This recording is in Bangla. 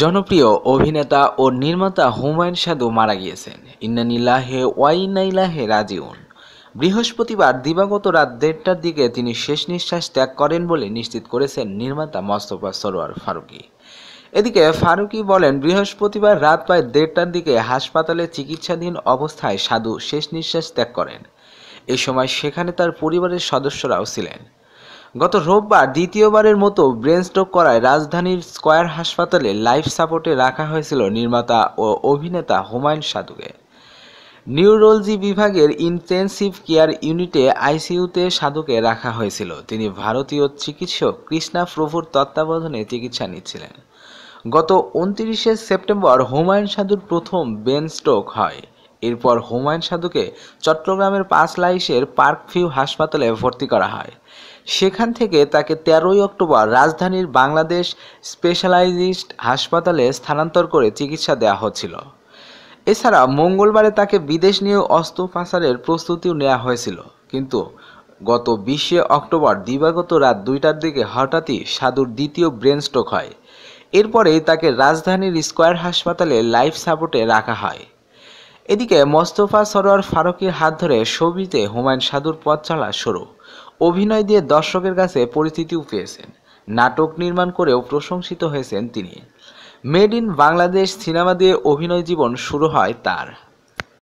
জনপ্রিয় অভিনেতা ও নির্মাতা হুমায়ুন সাধু মারা গিয়েছেন ইন্নানিল্লাহে ওয়াইনাইলাহে রাজিউন বৃহস্পতিবার দিবাগত রাত দেড়টার দিকে তিনি শেষ নিঃশ্বাস ত্যাগ করেন বলে নিশ্চিত করেছেন নির্মাতা মস্তফা সরোয়ার ফারুকি এদিকে ফারুকি বলেন বৃহস্পতিবার রাত প্রায় দেড়টার দিকে হাসপাতালে চিকিৎসাধীন অবস্থায় সাধু শেষ নিঃশ্বাস ত্যাগ করেন এ সময় সেখানে তার পরিবারের সদস্যরাও ছিলেন গত রোববার দ্বিতীয়বারের মতো ব্রেন স্ট্রোক করায় রাজধানীর স্কয়ার হাসপাতালে লাইফ সাপোর্টে রাখা হয়েছিল নির্মাতা ও অভিনেতা হুমায়ুন সাধুকে নিউরোলজি বিভাগের ইনটেনসিভ কেয়ার ইউনিটে আইসিইউতে সাধুকে রাখা হয়েছিল তিনি ভারতীয় চিকিৎসক কৃষ্ণা প্রভুর তত্ত্বাবধানে চিকিৎসা নিচ্ছিলেন গত উনত্রিশে সেপ্টেম্বর হুমায়ুন সাধুর প্রথম ব্রেন স্ট্রোক হয় এরপর হুমায়ুন সাধুকে চট্টগ্রামের পাঁচ পার্ক ভিউ হাসপাতালে ভর্তি করা হয় সেখান থেকে তাকে তেরোই অক্টোবর রাজধানীর বাংলাদেশ স্পেশালাইজড হাসপাতালে স্থানান্তর করে চিকিৎসা দেওয়া হচ্ছিল এছাড়া মঙ্গলবারে তাকে বিদেশ নিয়ে অস্ত্রোপাচারের প্রস্তুতিও নেওয়া হয়েছিল কিন্তু গত বিশে অক্টোবর দিবাগত রাত দুইটার দিকে হঠাৎই সাধুর দ্বিতীয় ব্রেন স্ট্রোক হয় এরপরেই তাকে রাজধানীর স্কোয়ার হাসপাতালে লাইফ সাপোর্টে রাখা হয় এদিকে মোস্তফা সরোয়ার ফারুকির হাত ধরে ছবিতে হুমায়ুন সাধুর পথ চলা শুরু অভিনয় দিয়ে দর্শকের কাছে পরিচিতি পেয়েছেন নাটক নির্মাণ করেও প্রশংসিত হয়েছেন তিনি মেড ইন বাংলাদেশ সিনেমা দিয়ে অভিনয় জীবন শুরু হয় তার